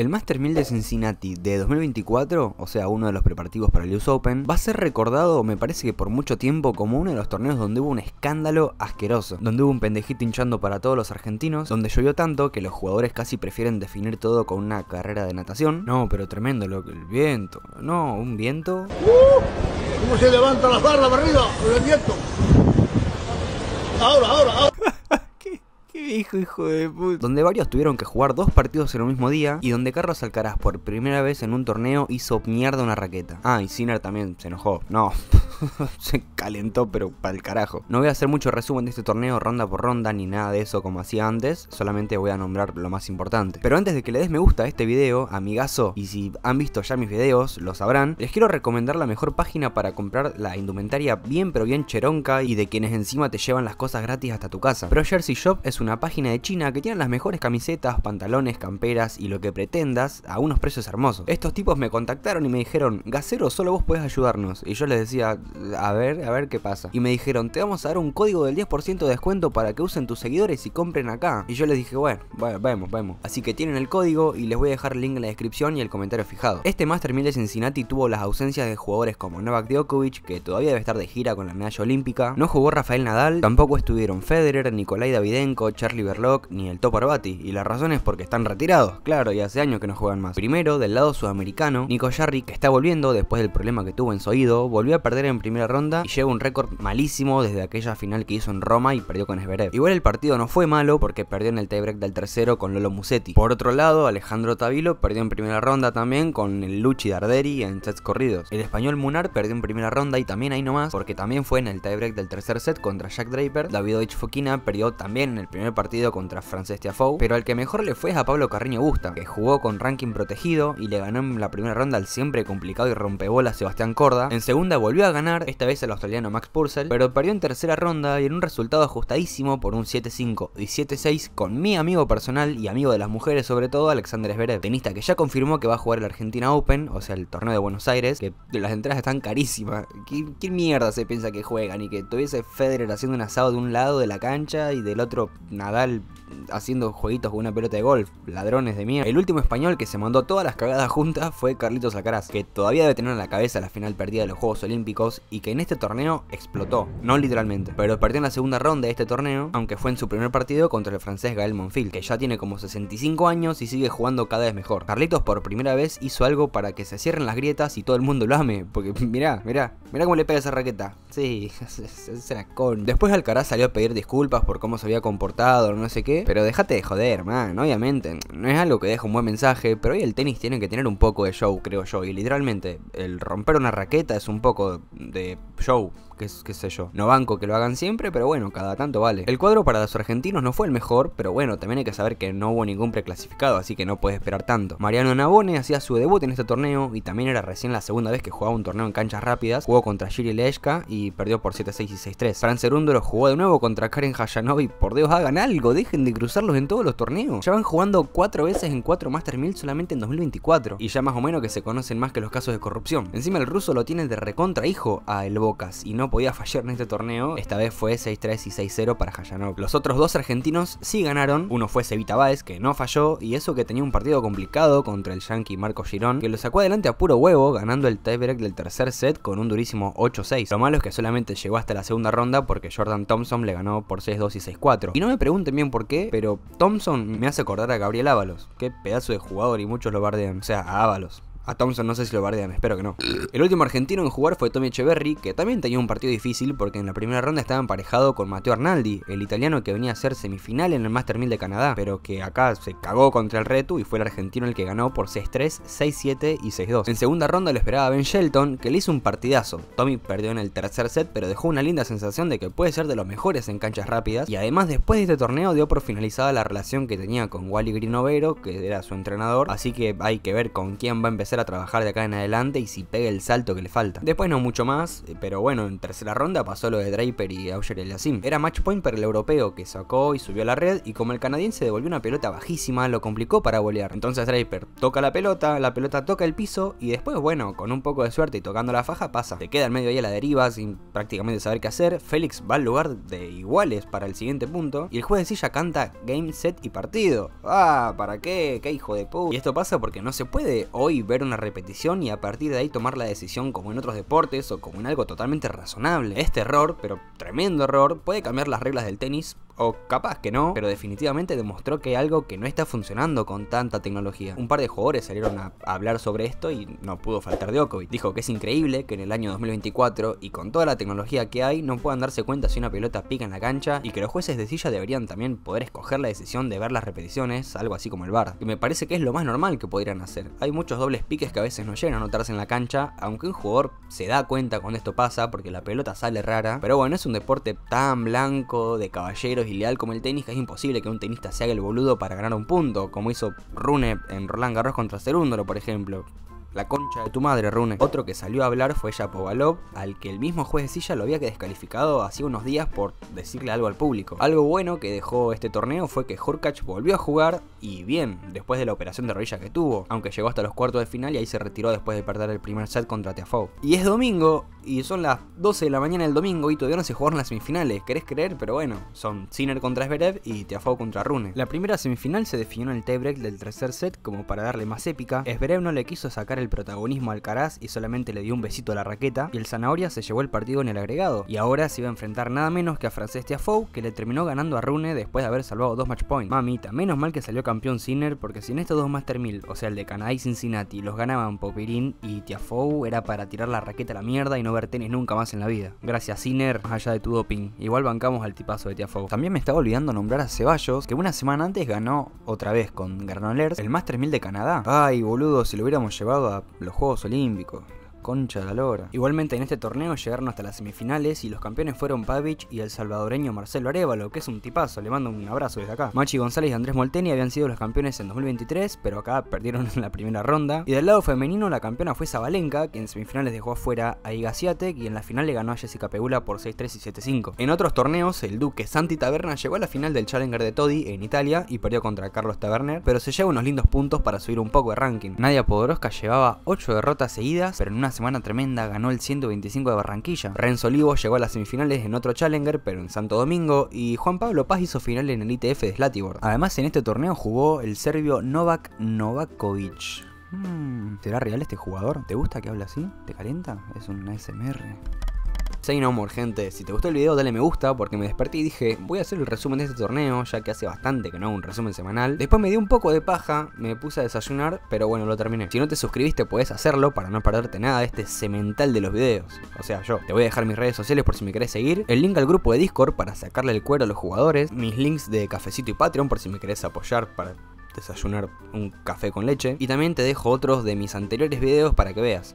El Master 1000 de Cincinnati de 2024, o sea, uno de los preparativos para el US Open, va a ser recordado, me parece que por mucho tiempo, como uno de los torneos donde hubo un escándalo asqueroso, donde hubo un pendejito hinchando para todos los argentinos, donde llovió tanto que los jugadores casi prefieren definir todo con una carrera de natación. No, pero tremendo lo que el viento. No, un viento. ¿Cómo se levanta la barra para arriba? El viento. Ahora, ahora, ahora hijo de puta. Donde varios tuvieron que jugar dos partidos en el mismo día y donde Carlos Alcaraz por primera vez en un torneo hizo mierda una raqueta. Ah, y Sinner también se enojó. No, se calentó, pero para el carajo. No voy a hacer mucho resumen de este torneo ronda por ronda ni nada de eso como hacía antes, solamente voy a nombrar lo más importante. Pero antes de que le des me gusta a este video, amigazo, y si han visto ya mis videos, lo sabrán, les quiero recomendar la mejor página para comprar la indumentaria bien pero bien cheronca y de quienes encima te llevan las cosas gratis hasta tu casa. Pro Jersey Shop es una página de China que tiene las mejores camisetas, pantalones, camperas y lo que pretendas a unos precios hermosos. Estos tipos me contactaron y me dijeron, Gacero, solo vos podés ayudarnos. Y yo les decía, a ver, a ver qué pasa. Y me dijeron, te vamos a dar un código del 10% de descuento para que usen tus seguidores y compren acá. Y yo les dije, bueno, vamos vemos, vemos. Así que tienen el código y les voy a dejar el link en la descripción y el comentario fijado. Este Master de Cincinnati tuvo las ausencias de jugadores como Novak Djokovic, que todavía debe estar de gira con la medalla olímpica, no jugó Rafael Nadal, tampoco estuvieron Federer, Nikolai Davidenko, Charlie Berlock, ni el Top Arbati. Y la razón es porque están retirados, claro, y hace años que no juegan más. Primero, del lado sudamericano, Nico Jarry, que está volviendo después del problema que tuvo en su oído, volvió a perder en en primera ronda y lleva un récord malísimo desde aquella final que hizo en Roma y perdió con Esberev. Igual el partido no fue malo porque perdió en el tiebreak del tercero con Lolo Musetti. Por otro lado, Alejandro Tavilo perdió en primera ronda también con el Luchi Darderi en sets corridos. El español Munar perdió en primera ronda y también ahí nomás porque también fue en el tiebreak del tercer set contra Jack Draper. Davidovich Fokina perdió también en el primer partido contra Frances Tiafoe, pero al que mejor le fue es a Pablo Carriño Busta, que jugó con ranking protegido y le ganó en la primera ronda al siempre complicado y rompebola Sebastián Corda. En segunda volvió a ganar esta vez el australiano Max Purcell, pero perdió en tercera ronda y en un resultado ajustadísimo por un 7-5 y 7-6 con mi amigo personal y amigo de las mujeres sobre todo, Alexander Zverev, tenista que ya confirmó que va a jugar el Argentina Open, o sea el torneo de Buenos Aires, que las entradas están carísimas. ¿Qué, mierda se piensa que juegan? Y que tuviese Federer haciendo un asado de un lado de la cancha y del otro Nadal haciendo jueguitos con una pelota de golf, ladrones de mierda. El último español que se mandó todas las cagadas juntas fue Carlitos Alcaraz, que todavía debe tener en la cabeza la final perdida de los Juegos Olímpicos y que en este torneo explotó, no literalmente, pero perdió en la segunda ronda de este torneo, aunque fue en su primer partido contra el francés Gael Monfil, que ya tiene como 65 años y sigue jugando cada vez mejor. Carlitos por primera vez hizo algo para que se cierren las grietas y todo el mundo lo ame, porque mirá, mirá, Mira cómo le pega esa raqueta. Sí, es una con. Después Alcaraz salió a pedir disculpas por cómo se había comportado, no sé qué. Pero déjate de joder, man. Obviamente, no es algo que deje un buen mensaje. Pero hoy el tenis tiene que tener un poco de show, creo yo. Y literalmente, el romper una raqueta es un poco de show qué, qué sé yo. No banco que lo hagan siempre, pero bueno, cada tanto vale. El cuadro para los argentinos no fue el mejor, pero bueno, también hay que saber que no hubo ningún preclasificado, así que no puede esperar tanto. Mariano Nabone hacía su debut en este torneo y también era recién la segunda vez que jugaba un torneo en canchas rápidas. Jugó contra Giri Leshka y perdió por 7-6 y 6-3. Franz lo jugó de nuevo contra Karen y Por Dios, hagan algo, dejen de cruzarlos en todos los torneos. Ya van jugando cuatro veces en 4 Master 1000 solamente en 2024 y ya más o menos que se conocen más que los casos de corrupción. Encima el ruso lo tiene de recontra hijo a El Bocas y no podía fallar en este torneo. Esta vez fue 6-3 y 6-0 para Hayanov. Los otros dos argentinos sí ganaron. Uno fue Sevita Báez, que no falló, y eso que tenía un partido complicado contra el yankee Marco Girón, que lo sacó adelante a puro huevo, ganando el tiebreak del tercer set con un durísimo 8-6. Lo malo es que solamente llegó hasta la segunda ronda porque Jordan Thompson le ganó por 6-2 y 6-4. Y no me pregunten bien por qué, pero Thompson me hace acordar a Gabriel Ábalos. Qué pedazo de jugador y muchos lo bardean. O sea, a Ábalos. A Thompson no sé si lo bardean, espero que no. El último argentino en jugar fue Tommy Echeverry, que también tenía un partido difícil porque en la primera ronda estaba emparejado con Matteo Arnaldi, el italiano que venía a ser semifinal en el Master 1000 de Canadá, pero que acá se cagó contra el Retu y fue el argentino el que ganó por 6-3, 6-7 y 6-2. En segunda ronda lo esperaba Ben Shelton, que le hizo un partidazo. Tommy perdió en el tercer set, pero dejó una linda sensación de que puede ser de los mejores en canchas rápidas, y además después de este torneo dio por finalizada la relación que tenía con Wally Grinovero, que era su entrenador, así que hay que ver con quién va a empezar a trabajar de acá en adelante y si pega el salto que le falta. Después no mucho más, eh, pero bueno, en tercera ronda pasó lo de Draper y Auger el Era match point para el europeo que sacó y subió a la red y como el canadiense devolvió una pelota bajísima, lo complicó para bolear. Entonces Draper toca la pelota, la pelota toca el piso y después, bueno, con un poco de suerte y tocando la faja pasa. se queda en medio ahí a la deriva sin prácticamente saber qué hacer. Félix va al lugar de iguales para el siguiente punto y el juez de silla canta game, set y partido. Ah, ¿para qué? ¿Qué hijo de puta? Y esto pasa porque no se puede hoy ver una repetición y a partir de ahí tomar la decisión como en otros deportes o como en algo totalmente razonable. Este error, pero tremendo error, puede cambiar las reglas del tenis o capaz que no, pero definitivamente demostró que hay algo que no está funcionando con tanta tecnología. Un par de jugadores salieron a hablar sobre esto y no pudo faltar Djokovic. Dijo que es increíble que en el año 2024 y con toda la tecnología que hay no puedan darse cuenta si una pelota pica en la cancha y que los jueces de silla deberían también poder escoger la decisión de ver las repeticiones, algo así como el VAR. Y me parece que es lo más normal que podrían hacer. Hay muchos dobles piques que a veces no llegan a notarse en la cancha, aunque un jugador se da cuenta cuando esto pasa porque la pelota sale rara. Pero bueno, es un deporte tan blanco de caballeros leal como el tenis, que es imposible que un tenista se haga el boludo para ganar un punto, como hizo Rune en Roland Garros contra Cerúndolo, por ejemplo. La concha de tu madre, Rune. Otro que salió a hablar fue Japovalov al que el mismo juez de silla lo había descalificado Hace unos días por decirle algo al público. Algo bueno que dejó este torneo fue que Hurkach volvió a jugar y bien, después de la operación de rodilla que tuvo, aunque llegó hasta los cuartos de final y ahí se retiró después de perder el primer set contra Tiafoe. Y es domingo, y son las 12 de la mañana del domingo y todavía no se jugaron las semifinales, querés creer, pero bueno, son Sinner contra Zverev y Tiafoe contra Rune. La primera semifinal se definió en el tiebreak del tercer set como para darle más épica, Zverev no le quiso sacar el protagonismo al Caraz y solamente le dio un besito a la raqueta, y el Zanahoria se llevó el partido en el agregado, y ahora se iba a enfrentar nada menos que a Francés Tiafoe, que le terminó ganando a Rune después de haber salvado dos match points. Mamita, menos mal que salió campeón Sinner, porque si en estos dos Master 1000, o sea el de Canadá y Cincinnati, los ganaban Popirín y Tiafoe, era para tirar la raqueta a la mierda y no ver tenis nunca más en la vida. Gracias Sinner, más allá de tu doping. Igual bancamos al tipazo de Tiafoe. También me estaba olvidando nombrar a Ceballos, que una semana antes ganó otra vez con Garnolers el Master 1000 de Canadá. Ay, boludo, si lo hubiéramos llevado a los Juegos Olímpicos. Concha de la lora. Igualmente en este torneo llegaron hasta las semifinales y los campeones fueron Pavic y el salvadoreño Marcelo Arevalo, que es un tipazo, le mando un abrazo desde acá. Machi González y Andrés Molteni habían sido los campeones en 2023, pero acá perdieron en la primera ronda. Y del lado femenino la campeona fue Zabalenka, que en semifinales dejó afuera a Iga y en la final le ganó a Jessica Pegula por 6-3 y 7-5. En otros torneos, el duque Santi Taberna llegó a la final del Challenger de Todi en Italia y perdió contra Carlos Taberner, pero se lleva unos lindos puntos para subir un poco de ranking. Nadia Podoroska llevaba 8 derrotas seguidas, pero en una semana tremenda ganó el 125 de Barranquilla. Renzo Olivo llegó a las semifinales en otro Challenger, pero en Santo Domingo, y Juan Pablo Paz hizo final en el ITF de Slatibor. Además, en este torneo jugó el serbio Novak Novakovic. Hmm, ¿Será real este jugador? ¿Te gusta que habla así? ¿Te calienta? Es un ASMR. Say No More, gente. Si te gustó el video, dale me gusta porque me desperté y dije, voy a hacer el resumen de este torneo, ya que hace bastante que no hago un resumen semanal. Después me di un poco de paja, me puse a desayunar, pero bueno, lo terminé. Si no te suscribiste, puedes hacerlo para no perderte nada de este semental de los videos. O sea, yo te voy a dejar mis redes sociales por si me querés seguir, el link al grupo de Discord para sacarle el cuero a los jugadores, mis links de cafecito y Patreon por si me querés apoyar para desayunar un café con leche, y también te dejo otros de mis anteriores videos para que veas.